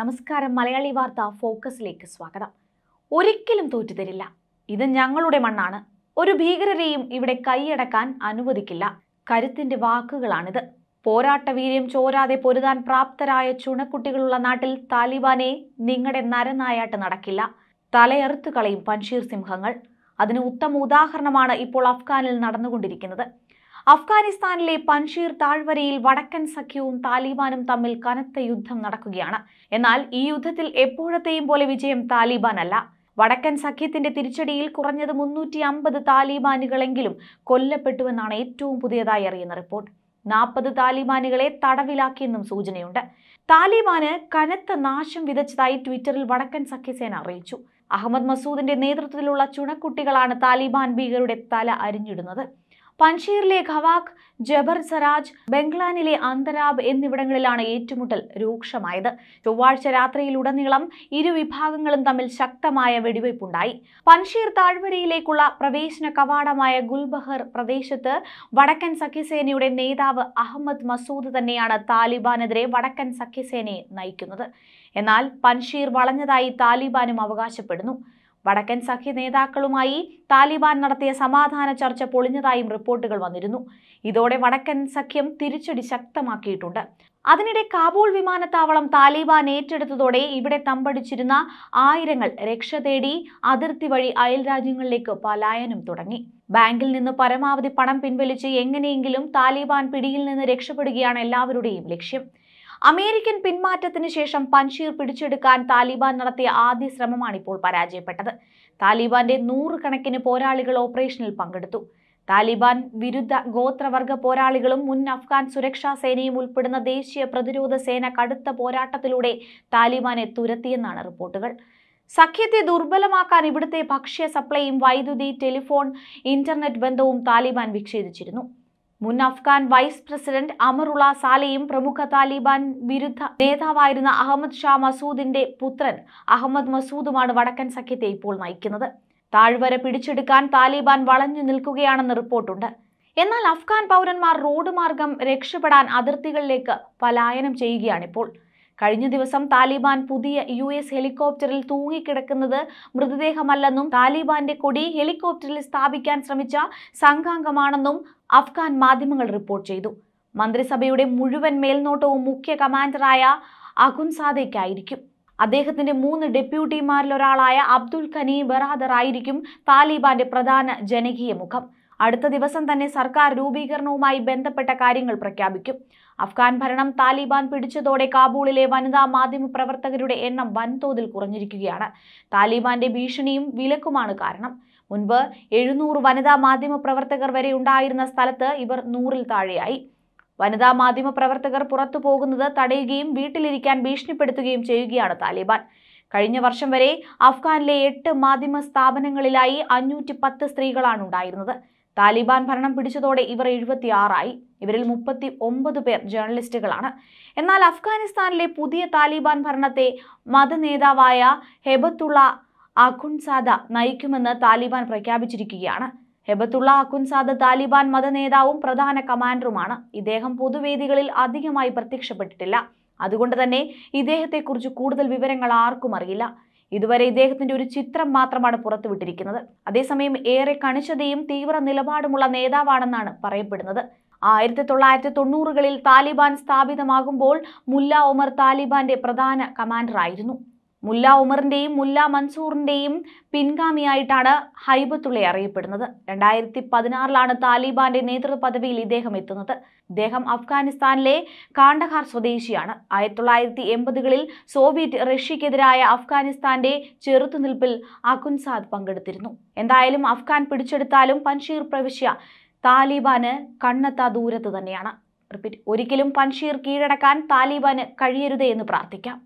നമസ്കാരം മലയാളി വാർത്ത ഫോക്കസിലേക്ക് സ്വാഗതം ഒരിക്കലും തോറ്റുതരില്ല ഇത് ഞങ്ങളുടെ മണ്ണാണ് ഒരു ഭീകരരെയും ഇവിടെ കൈയടക്കാൻ അനുവദിക്കില്ല കരുത്തിന്റെ വാക്കുകളാണിത് പോരാട്ടവീര്യം ചോരാതെ പൊരുതാൻ പ്രാപ്തരായ ചുണക്കുട്ടികളുള്ള നാട്ടിൽ താലിബാനെ നിങ്ങളുടെ നരനായാട്ട് നടക്കില്ല തലയെറുത്തുകളയും പൻഷീർ സിംഹങ്ങൾ അതിന് ഉത്തമ ഉദാഹരണമാണ് ഇപ്പോൾ അഫ്ഗാനിൽ നടന്നുകൊണ്ടിരിക്കുന്നത് അഫ്ഗാനിസ്ഥാനിലെ പൻഷീർ താഴ്വരയിൽ വടക്കൻ സഖ്യവും താലിബാനും തമ്മിൽ കനത്ത യുദ്ധം നടക്കുകയാണ് എന്നാൽ ഈ യുദ്ധത്തിൽ എപ്പോഴത്തെയും പോലെ വിജയം താലിബാനല്ല വടക്കൻ സഖ്യത്തിന്റെ തിരിച്ചടിയിൽ കുറഞ്ഞത് മുന്നൂറ്റി അമ്പത് താലിബാനുകളെങ്കിലും കൊല്ലപ്പെട്ടുവെന്നാണ് ഏറ്റവും പുതിയതായി അറിയുന്ന റിപ്പോർട്ട് നാൽപ്പത് താലിബാനുകളെ തടവിലാക്കിയെന്നും സൂചനയുണ്ട് താലിബാന് കനത്ത നാശം വിതച്ചതായി ട്വിറ്ററിൽ വടക്കൻ സഖ്യസേന അറിയിച്ചു അഹമ്മദ് മസൂദിന്റെ നേതൃത്വത്തിലുള്ള ചുണക്കുട്ടികളാണ് താലിബാൻ ഭീകരുടെ തല അരിഞ്ഞിടുന്നത് പൻഷീറിലെ ഖവാഖ് ജബർ സരാജ് ബംഗ്ലാനിലെ അന്തരാബ് എന്നിവിടങ്ങളിലാണ് ഏറ്റുമുട്ടൽ രൂക്ഷമായത് ചൊവ്വാഴ്ച രാത്രിയിലുടനീളം ഇരു വിഭാഗങ്ങളും തമ്മിൽ ശക്തമായ വെടിവയ്പുണ്ടായി പൻഷീർ താഴ്വരയിലേക്കുള്ള പ്രവേശന കവാടമായ ഗുൽബഹർ പ്രദേശത്ത് വടക്കൻ സഖ്യസേനയുടെ നേതാവ് അഹമ്മദ് മസൂദ് തന്നെയാണ് താലിബാനെതിരെ വടക്കൻ സഖ്യസേനയെ നയിക്കുന്നത് എന്നാൽ പൻഷീർ വളഞ്ഞതായി താലിബാനും അവകാശപ്പെടുന്നു വടക്കൻ സഖ്യ നേതാക്കളുമായി താലിബാൻ നടത്തിയ സമാധാന ചർച്ച പൊളിഞ്ഞതായും റിപ്പോർട്ടുകൾ വന്നിരുന്നു ഇതോടെ വടക്കൻ സഖ്യം തിരിച്ചടി ശക്തമാക്കിയിട്ടുണ്ട് അതിനിടെ കാബൂൾ വിമാനത്താവളം താലിബാൻ ഏറ്റെടുത്തതോടെ ഇവിടെ തമ്പടിച്ചിരുന്ന ആയിരങ്ങൾ രക്ഷ തേടി അതിർത്തി വഴി അയൽ രാജ്യങ്ങളിലേക്ക് പലായനം തുടങ്ങി ബാങ്കിൽ നിന്ന് പരമാവധി പണം പിൻവലിച്ച് എങ്ങനെയെങ്കിലും താലിബാൻ പിടിയിൽ നിന്ന് രക്ഷപ്പെടുകയാണ് എല്ലാവരുടെയും ലക്ഷ്യം അമേരിക്കൻ പിന്മാറ്റത്തിന് ശേഷം പൻഷീർ പിടിച്ചെടുക്കാൻ താലിബാൻ നടത്തിയ ആദ്യ ശ്രമമാണ് ഇപ്പോൾ പരാജയപ്പെട്ടത് താലിബാന്റെ നൂറുകണക്കിന് പോരാളികൾ ഓപ്പറേഷനിൽ പങ്കെടുത്തു താലിബാൻ വിരുദ്ധ ഗോത്രവർഗ പോരാളികളും മുൻ അഫ്ഗാൻ സുരക്ഷാ സേനയും ഉൾപ്പെടുന്ന ദേശീയ പ്രതിരോധ സേന കടുത്ത പോരാട്ടത്തിലൂടെ താലിബാനെ തുരത്തിയെന്നാണ് റിപ്പോർട്ടുകൾ സഖ്യത്തെ ദുർബലമാക്കാൻ ഇവിടുത്തെ ഭക്ഷ്യ സപ്ലൈയും വൈദ്യുതി ടെലിഫോൺ ഇന്റർനെറ്റ് ബന്ധവും താലിബാൻ വിച്ഛേദിച്ചിരുന്നു മുൻ അഫ്ഗാൻ വൈസ് പ്രസിഡന്റ് അമറുള്ള സാലയും പ്രമുഖ താലിബാൻ വിരുദ്ധ നേതാവായിരുന്ന അഹമ്മദ് ഷാ മസൂദിന്റെ പുത്രൻ അഹമ്മദ് മസൂദുമാണ് വടക്കൻ സഖ്യത്തെ ഇപ്പോൾ നയിക്കുന്നത് താഴ്വര പിടിച്ചെടുക്കാൻ താലിബാൻ വളഞ്ഞു നിൽക്കുകയാണെന്ന് റിപ്പോർട്ടുണ്ട് എന്നാൽ അഫ്ഗാൻ പൗരന്മാർ റോഡ് മാർഗം രക്ഷപ്പെടാൻ അതിർത്തികളിലേക്ക് പലായനം ചെയ്യുകയാണിപ്പോൾ കഴിഞ്ഞ ദിവസം താലിബാൻ പുതിയ യു എസ് ഹെലികോപ്റ്ററിൽ തൂങ്ങിക്കിടക്കുന്നത് മൃതദേഹമല്ലെന്നും താലിബാന്റെ കൊടി ഹെലികോപ്റ്ററിൽ സ്ഥാപിക്കാൻ ശ്രമിച്ച സംഘാംഗമാണെന്നും അഫ്ഗാൻ മാധ്യമങ്ങൾ റിപ്പോർട്ട് ചെയ്തു മന്ത്രിസഭയുടെ മുഴുവൻ മേൽനോട്ടവും മുഖ്യ കമാൻഡറായ അഖുൻസാദയ്ക്കായിരിക്കും അദ്ദേഹത്തിന്റെ മൂന്ന് ഡെപ്യൂട്ടിമാരിലൊരാളായ അബ്ദുൽ ഖനി ബറാദർ ആയിരിക്കും താലിബാന്റെ പ്രധാന ജനകീയ മുഖം അടുത്ത ദിവസം തന്നെ സർക്കാർ രൂപീകരണവുമായി ബന്ധപ്പെട്ട കാര്യങ്ങൾ പ്രഖ്യാപിക്കും അഫ്ഗാൻ ഭരണം താലിബാൻ പിടിച്ചതോടെ കാബൂളിലെ വനിതാ മാധ്യമ പ്രവർത്തകരുടെ എണ്ണം വൻതോതിൽ കുറഞ്ഞിരിക്കുകയാണ് താലിബാന്റെ ഭീഷണിയും വിലക്കുമാണ് കാരണം മുൻപ് എഴുന്നൂറ് വനിതാ മാധ്യമ പ്രവർത്തകർ വരെ ഉണ്ടായിരുന്ന സ്ഥലത്ത് ഇവർ നൂറിൽ താഴെയായി വനിതാ മാധ്യമ പ്രവർത്തകർ പുറത്തു പോകുന്നത് തടയുകയും വീട്ടിലിരിക്കാൻ ഭീഷണിപ്പെടുത്തുകയും ചെയ്യുകയാണ് താലിബാൻ കഴിഞ്ഞ വർഷം വരെ അഫ്ഗാനിലെ എട്ട് മാധ്യമ സ്ഥാപനങ്ങളിലായി അഞ്ഞൂറ്റി പത്ത് സ്ത്രീകളാണ് ഉണ്ടായിരുന്നത് താലിബാൻ ഭരണം പിടിച്ചതോടെ ഇവർ എഴുപത്തിയാറായി ഇവരിൽ മുപ്പത്തി ഒമ്പത് പേർ ജേർണലിസ്റ്റുകളാണ് എന്നാൽ അഫ്ഗാനിസ്ഥാനിലെ പുതിയ താലിബാൻ ഭരണത്തെ മതനേതാവായ ഹെബത്തുള്ള അഖുൻസാദ നയിക്കുമെന്ന് താലിബാൻ പ്രഖ്യാപിച്ചിരിക്കുകയാണ് ഹെബത്തുള്ള അഖുൻസാദ താലിബാൻ മതനേതാവും പ്രധാന കമാൻഡറുമാണ് ഇദ്ദേഹം പൊതുവേദികളിൽ അധികമായി പ്രത്യക്ഷപ്പെട്ടിട്ടില്ല അതുകൊണ്ട് തന്നെ ഇദ്ദേഹത്തെക്കുറിച്ച് കൂടുതൽ വിവരങ്ങൾ ആർക്കും അറിയില്ല ഇതുവരെ ഇദ്ദേഹത്തിന്റെ ഒരു ചിത്രം മാത്രമാണ് പുറത്തുവിട്ടിരിക്കുന്നത് അതേസമയം ഏറെ കണിശതയും തീവ്ര നിലപാടുമുള്ള നേതാവാണെന്നാണ് പറയപ്പെടുന്നത് ആയിരത്തി തൊള്ളായിരത്തി തൊണ്ണൂറുകളിൽ താലിബാൻ സ്ഥാപിതമാകുമ്പോൾ മുല്ല ഒമർ താലിബാന്റെ പ്രധാന കമാൻഡറായിരുന്നു മുല്ല ഉമറിൻ്റെയും മുല്ല മൻസൂറിൻ്റെയും പിൻഗാമിയായിട്ടാണ് ഹൈബത്തുള്ളി അറിയപ്പെടുന്നത് രണ്ടായിരത്തി പതിനാറിലാണ് താലിബാന്റെ നേതൃത്വ പദവിയിൽ ഇദ്ദേഹം എത്തുന്നത് ഇദ്ദേഹം അഫ്ഗാനിസ്ഥാനിലെ കാണ്ടഹാർ സ്വദേശിയാണ് ആയിരത്തി തൊള്ളായിരത്തി എൺപതുകളിൽ സോവിയറ്റ് റഷ്യക്കെതിരായ അഫ്ഗാനിസ്ഥാന്റെ ചെറുത്തുനിൽപ്പിൽ അഖുൻസാദ് പങ്കെടുത്തിരുന്നു എന്തായാലും അഫ്ഗാൻ പിടിച്ചെടുത്താലും പൻഷീർ പ്രവിശ്യ താലിബാന് കണ്ണത്ത ദൂരത്ത് തന്നെയാണ് റിപ്പീറ്റ് ഒരിക്കലും പൻഷീർ കീഴടക്കാൻ താലിബാന് കഴിയരുതേ എന്ന് പ്രാർത്ഥിക്കാം